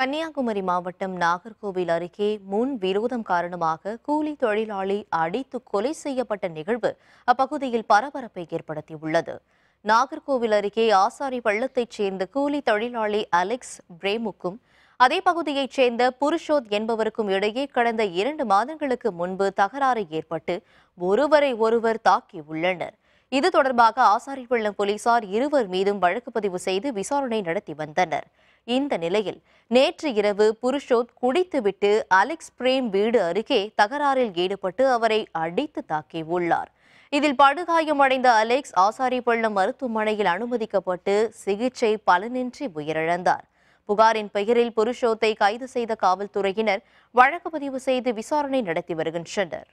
கன்னியாகுமரி மாவட்டம் நாகர்கோவில் அருகே முன் விரோதம் காரணமாக கூலி தொழிலாளி அடித்து கொலை செய்யப்பட்ட நிகழ்வு அப்பகுதியில் பரபரப்பை ஏற்படுத்தியுள்ளது நாகர்கோவில் அருகே ஆசாரி பள்ளத்தைச் சேர்ந்த கூலி தொழிலாளி அலெக்ஸ் பிரேமுக்கும் அதே பகுதியைச் சேர்ந்த புருஷோத் என்பவருக்கும் இடையே கடந்த இரண்டு மாதங்களுக்கு முன்பு தகராறு ஏற்பட்டு ஒருவரை ஒருவர் தாக்கியுள்ளனர் இது தொடர்பாக ஆசாரிப்பள்ளம் போலீசார் இருவர் மீதும் வழக்கு பதிவு செய்து விசாரணை நடத்தி வந்தனர் இந்த நிலையில் நேற்று இரவு புருஷோத் குடித்துவிட்டு அலெக்ஸ் பிரேம் வீடு அருகே தகராறில் ஈடுபட்டு அவரை அடித்து தாக்கியுள்ளார் இதில் படுகாயமடைந்த அலெக்ஸ் ஆசாரிப்பள்ளம் மருத்துவமனையில் அனுமதிக்கப்பட்டு சிகிச்சை பலனின்றி உயிரிழந்தார் புகாரின் பெயரில் புருஷோத்தை கைது செய்த காவல்துறையினர் வழக்கு பதிவு செய்து விசாரணை நடத்தி வருகின்றனர்